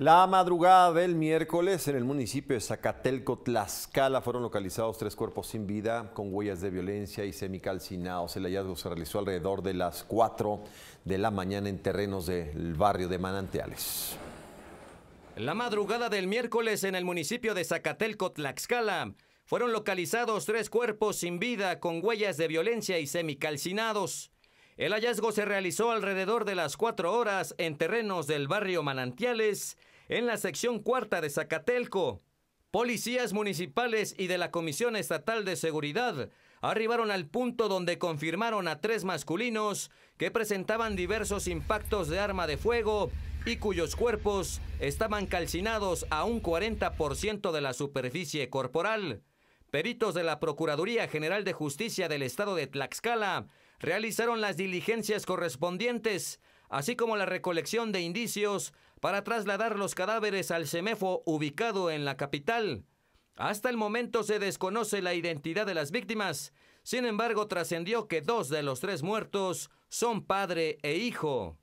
La madrugada del miércoles en el municipio de Zacatelco, Tlaxcala, fueron localizados tres cuerpos sin vida con huellas de violencia y semicalcinados. El hallazgo se realizó alrededor de las 4 de la mañana en terrenos del barrio de Manantiales. La madrugada del miércoles en el municipio de Zacatelco, Tlaxcala, fueron localizados tres cuerpos sin vida con huellas de violencia y semicalcinados. El hallazgo se realizó alrededor de las 4 horas en terrenos del barrio Manantiales, en la sección cuarta de Zacatelco. Policías municipales y de la Comisión Estatal de Seguridad arribaron al punto donde confirmaron a tres masculinos que presentaban diversos impactos de arma de fuego y cuyos cuerpos estaban calcinados a un 40% de la superficie corporal. Peritos de la Procuraduría General de Justicia del Estado de Tlaxcala realizaron las diligencias correspondientes, así como la recolección de indicios para trasladar los cadáveres al semefo ubicado en la capital. Hasta el momento se desconoce la identidad de las víctimas, sin embargo trascendió que dos de los tres muertos son padre e hijo.